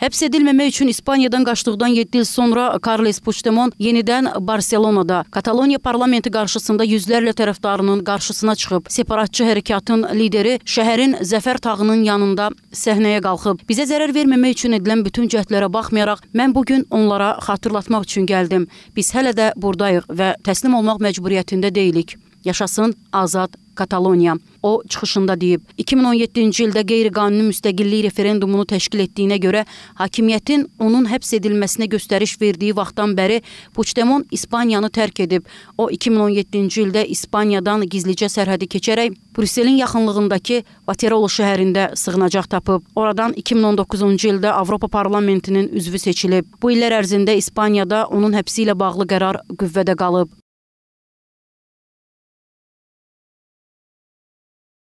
Həbs edilməmək üçün İspaniyadan qaçdıqdan 7 il sonra Carles Puigdemont yenidən Barselonada Kataloniya parlamenti qarşısında yüzlərlə tərəfdarının qarşısına çıxıb. Separatçı hərəkatın lideri şəhərin Zəfər tağının yanında səhnəyə qalxıb. Bizə zərər verməmək üçün edilən bütün cəhdlərə baxmayaraq mən bu gün onlara xatırlatmaq üçün gəldim. Biz hələ də burdayıq və təslim olmaq məcburiyyətində deyilik. Yaşasın azad Kataloniya. O çıxışında deyib, 2017-ci ildə qeyri-qanuni müstəqillik referendumunu təşkil etdiyinə görə hakimiyyətin onun həbs edilməsinə göstəriş verdiyi vaxtdan bəri Puigdemont İspaniyanı tərk edib. O 2017-ci ildə İspaniyadan gizlicə sərhədi keçərək Brüsselin yaxınlığındakı Vaterolo şəhərində sığınacaq tapıb. Oradan 2019-cu ildə Avropa parlamentinin üzvü seçilib. Bu illər ərzində İspaniyada onun həbsi ilə bağlı qərar qüvvədə qalıb.